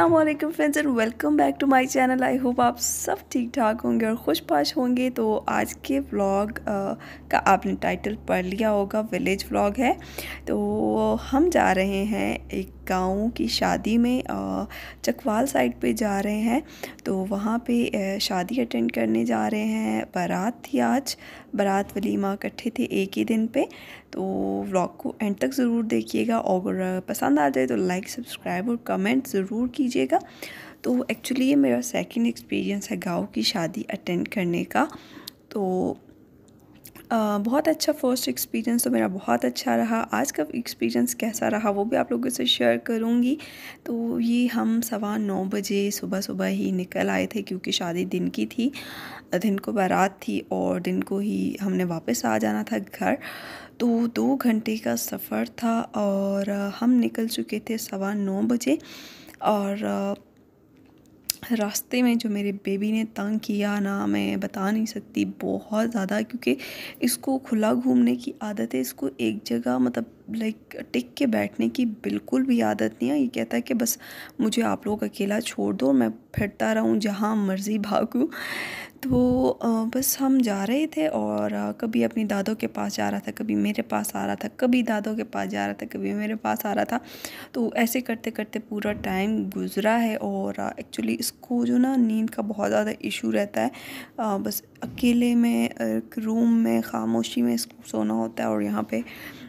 Aslam friends and welcome back to my channel I hope आप सब ठीक ठाक होंगे और खुश पाश होंगे तो आज के व्लॉग का आपने टाइटल पढ़ लिया होगा विलेज व्लॉग है तो हम जा रहे हैं एक गाँव की शादी में चकवाल साइड पे जा रहे हैं तो वहाँ पे शादी अटेंड करने जा रहे हैं बारात थी आज बारात वलीमा इकट्ठे थे एक ही दिन पे तो व्लॉग को एंड तक ज़रूर देखिएगा और पसंद आ जाए तो लाइक सब्सक्राइब और कमेंट ज़रूर कीजिएगा तो एक्चुअली ये मेरा सेकंड एक्सपीरियंस है गाँव की शादी अटेंड करने का तो बहुत अच्छा फर्स्ट एक्सपीरियंस तो मेरा बहुत अच्छा रहा आज का एक्सपीरियंस कैसा रहा वो भी आप लोगों से शेयर करूँगी तो ये हम सवा नौ बजे सुबह सुबह ही निकल आए थे क्योंकि शादी दिन की थी दिन को बारात थी और दिन को ही हमने वापस आ जाना था घर तो दो घंटे का सफ़र था और हम निकल चुके थे सवा नौ बजे और रास्ते में जो मेरे बेबी ने तंग किया ना मैं बता नहीं सकती बहुत ज़्यादा क्योंकि इसको खुला घूमने की आदत है इसको एक जगह मतलब लाइक टिक के बैठने की बिल्कुल भी आदत नहीं है ये कहता है कि बस मुझे आप लोग अकेला छोड़ दो मैं फिरता रहूँ जहाँ मर्ज़ी भागूँ तो बस हम जा रहे थे और कभी अपनी दादों के पास जा रहा था कभी मेरे पास आ रहा था कभी दादों के पास जा रहा था कभी मेरे पास आ रहा था तो ऐसे करते करते पूरा टाइम गुजरा है और एक्चुअली इसको जो ना नींद का बहुत ज़्यादा इशू रहता है बस अकेले में रूम में खामोशी में इसको सोना होता है और यहाँ पर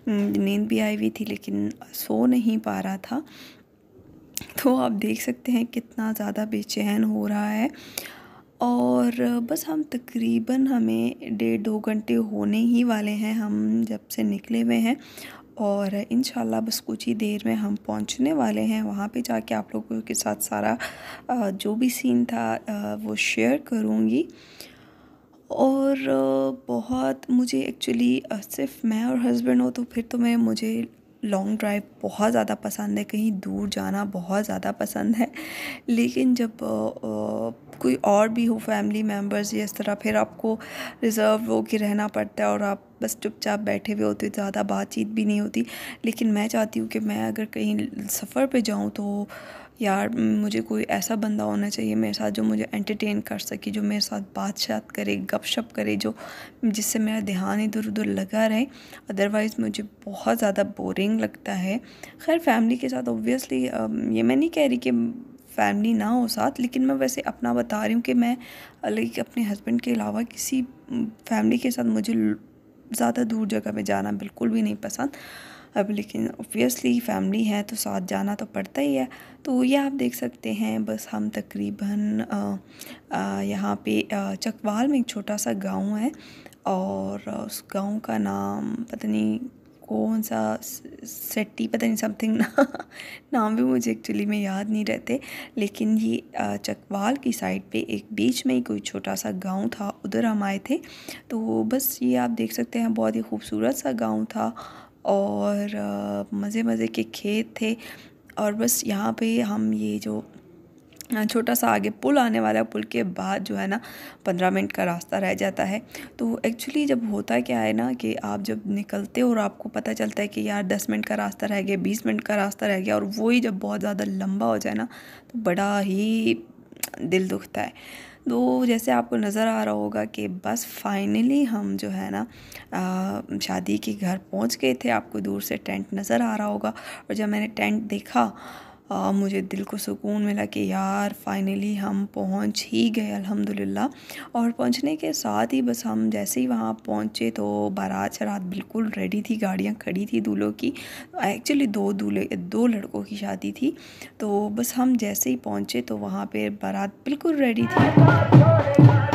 नींद भी आई हुई थी लेकिन सो नहीं पा रहा था तो आप देख सकते हैं कितना ज़्यादा बेचैन हो रहा है और बस हम तकरीबन हमें डेढ़ दो घंटे होने ही वाले हैं हम जब से निकले हुए हैं और इन बस कुछ ही देर में हम पहुंचने वाले हैं वहाँ पे जाके आप लोगों के साथ सारा जो भी सीन था वो शेयर करूँगी और बहुत मुझे एक्चुअली सिर्फ मैं और हस्बैंड हो तो फिर तो मैं मुझे लॉन्ग ड्राइव बहुत ज़्यादा पसंद है कहीं दूर जाना बहुत ज़्यादा पसंद है लेकिन जब आ, कोई और भी हो फैमिली मेम्बर्स या इस तरह फिर आपको रिज़र्व हो के रहना पड़ता है और आप बस चुपचाप बैठे हुए होते ज़्यादा बातचीत भी नहीं होती लेकिन मैं चाहती हूँ कि मैं अगर कहीं सफ़र पे जाऊँ तो यार मुझे कोई ऐसा बंदा होना चाहिए मेरे साथ जो मुझे एंटरटेन कर सके जो मेरे साथ बातचात करे गपशप करे जो जिससे मेरा ध्यान इधर उधर लगा रहे अदरवाइज़ मुझे बहुत ज़्यादा बोरिंग लगता है खैर फैमिली के साथ ओबियसली ये मैं नहीं कह रही कि फैमिली ना हो साथ लेकिन मैं वैसे अपना बता रही हूँ कि मैं लाइक अपने हस्बैंड के अलावा किसी फैमिली के साथ मुझे ज़्यादा दूर जगह पे जाना बिल्कुल भी नहीं पसंद अब लेकिन ऑब्वियसली फैमिली है तो साथ जाना तो पड़ता ही है तो ये आप देख सकते हैं बस हम तकरीबन यहाँ पे चकवाल में एक छोटा सा गांव है और उस गांव का नाम पता नहीं कौन सा सेट्टी पता नहीं समथिंग ना नाम भी मुझे एक्चुअली में याद नहीं रहते लेकिन ये चकवाल की साइड पे एक बीच में ही कोई छोटा सा गांव था उधर हम आए थे तो बस ये आप देख सकते हैं बहुत ही खूबसूरत सा गांव था और मज़े मज़े के खेत थे और बस यहाँ पे हम ये जो छोटा सा आगे पुल आने वाला है पुल के बाद जो है ना पंद्रह मिनट का रास्ता रह जाता है तो एक्चुअली जब होता क्या है ना कि आप जब निकलते हो और आपको पता चलता है कि यार दस मिनट का रास्ता रह गया बीस मिनट का रास्ता रह गया और वही जब बहुत ज़्यादा लंबा हो जाए ना तो बड़ा ही दिल दुखता है तो जैसे आपको नज़र आ रहा होगा कि बस फाइनली हम जो है ना शादी के घर पहुंच गए थे आपको दूर से टेंट नज़र आ रहा होगा और जब मैंने टेंट देखा आ, मुझे दिल को सुकून मिला कि यार फाइनली हम पहुंच ही गए अल्हम्दुलिल्लाह और पहुंचने के साथ ही बस हम जैसे ही वहाँ पहुंचे तो बारात शरात बिल्कुल रेडी थी गाड़ियाँ खड़ी थी दूल्हों की एक्चुअली दो दूल्हे दो लड़कों की शादी थी तो बस हम जैसे ही पहुंचे तो वहाँ पर बारात बिल्कुल रेडी थी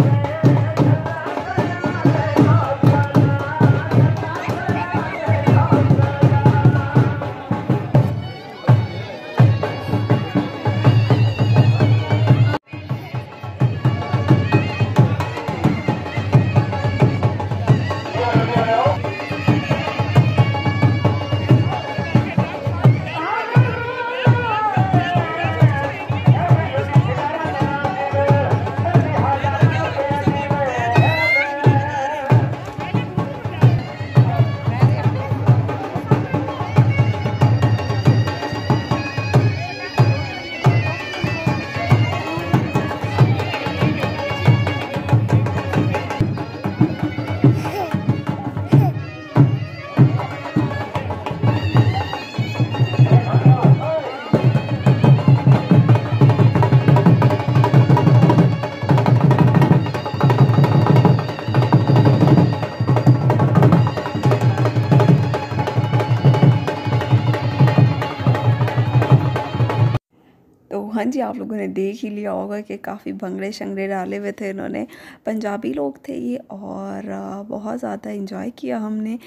जी आप लोगों ने देख ही लिया होगा कि काफ़ी भंगड़े शंगड़े डाले हुए थे इन्होंने पंजाबी लोग थे ये और बहुत ज़्यादा इंजॉय किया हमने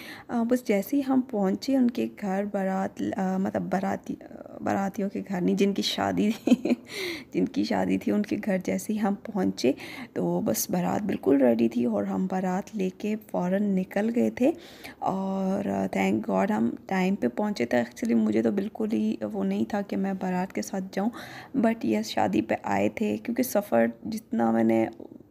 बस जैसे ही हम पहुँचे उनके घर बारात मतलब बाराती बारातियों के घर नहीं जिनकी शादी थी जिनकी शादी थी उनके घर जैसे ही हम पहुँचे तो बस बारात बिल्कुल रेडी थी और हम बारात लेके फ़ौर निकल गए थे और थैंक गॉड हम टाइम पे पहुँचे थे एक्चुअली मुझे तो बिल्कुल ही वो नहीं था कि मैं बारात के साथ जाऊँ बट यस शादी पर आए थे क्योंकि सफ़र जितना मैंने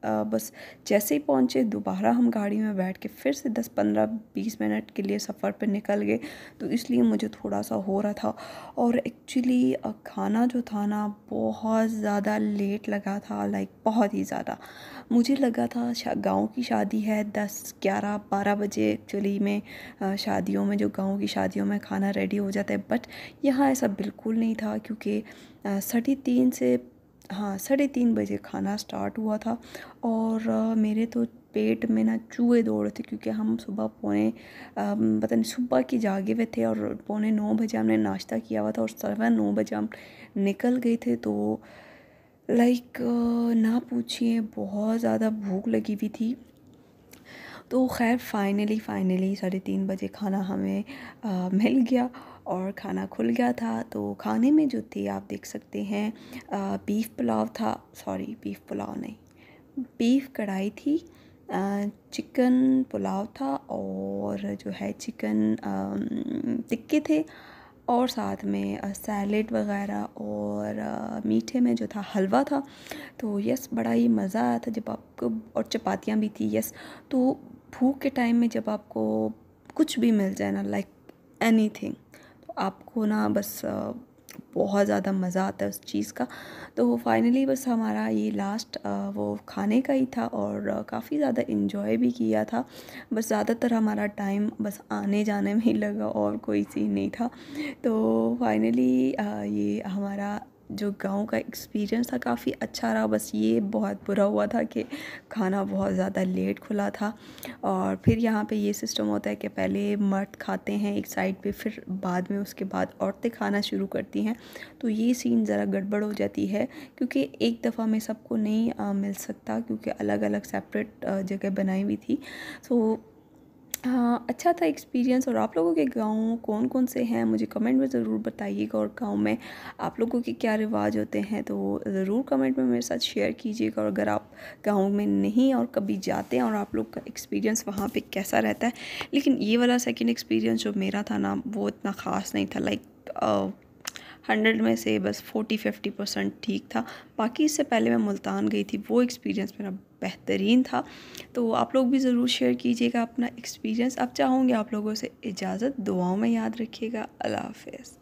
बस जैसे ही पहुँचे दोबारा हम गाड़ी में बैठ के फिर से दस पंद्रह बीस मिनट के लिए सफ़र पर निकल गए तो इसलिए मुझे थोड़ा सा हो रहा था और एक्चुअली खाना जो था ना बहुत ज़्यादा लेट लगा था लाइक बहुत ही ज़्यादा मुझे लगा था गाँव की शादी है दस ग्यारह बारह बजे एक्चुअली में शादियों में जो गाँव की शादियों में खाना रेडी हो जाता है बट यहाँ ऐसा बिल्कुल नहीं था क्योंकि साढ़े तीन से हाँ साढ़े तीन बजे खाना स्टार्ट हुआ था और मेरे तो पेट में ना चूहे दौड़ थे क्योंकि हम सुबह पौने पता नहीं सुबह के जागे हुए थे और पौने नौ बजे हमने नाश्ता किया हुआ था और सवा नौ बजे हम निकल गए थे तो लाइक ना पूछिए बहुत ज़्यादा भूख लगी हुई थी तो खैर फाइनली फाइनली साढ़े तीन बजे खाना हमें आ, मिल गया और खाना खुल गया था तो खाने में जो थी आप देख सकते हैं बीफ़ पुलाव था सॉरी बीफ़ पुलाव नहीं बीफ़ कढ़ाई थी चिकन पुलाव था और जो है चिकन टिक्के थे और साथ में सैलेड वगैरह और मीठे में जो था हलवा था तो यस बड़ा ही मज़ा आया था जब आपको और चपातियाँ भी थी यस तो भूख के टाइम में जब आपको कुछ भी मिल जाए ना लाइक एनी थिंग आपको ना बस बहुत ज़्यादा मज़ा आता है उस चीज़ का तो वो फाइनली बस हमारा ये लास्ट वो खाने का ही था और काफ़ी ज़्यादा इन्जॉय भी किया था बस ज़्यादातर हमारा टाइम बस आने जाने में ही लगा और कोई सीन नहीं था तो फाइनली ये हमारा जो गांव का एक्सपीरियंस था काफ़ी अच्छा रहा बस ये बहुत बुरा हुआ था कि खाना बहुत ज़्यादा लेट खुला था और फिर यहाँ पे ये सिस्टम होता है कि पहले मर्द खाते हैं एक साइड पे फिर बाद में उसके बाद औरतें खाना शुरू करती हैं तो ये सीन ज़रा गड़बड़ हो जाती है क्योंकि एक दफ़ा में सबको नहीं आ, मिल सकता क्योंकि अलग अलग सेपरेट जगह बनाई हुई थी सो हाँ अच्छा था एक्सपीरियंस और आप लोगों के गाँव कौन कौन से हैं मुझे कमेंट में ज़रूर बताइएगा और गाँव में आप लोगों के क्या रिवाज होते हैं तो ज़रूर कमेंट में मेरे साथ शेयर कीजिएगा और अगर आप गाँव में नहीं और कभी जाते हैं और आप लोग का एक्सपीरियंस वहाँ पे कैसा रहता है लेकिन ये वाला सेकेंड एक्सपीरियंस जो मेरा था ना वो इतना ख़ास नहीं था लाइक हंड्रेड में से बस फोर्टी फिफ्टी परसेंट ठीक था बाकी इससे पहले मैं मुल्तान गई थी वो एक्सपीरियंस मेरा बेहतरीन था तो आप लोग भी ज़रूर शेयर कीजिएगा अपना एक्सपीरियंस अब चाहूँगी आप लोगों से इजाज़त दुआओं में याद रखिएगा अल्लाह हाफ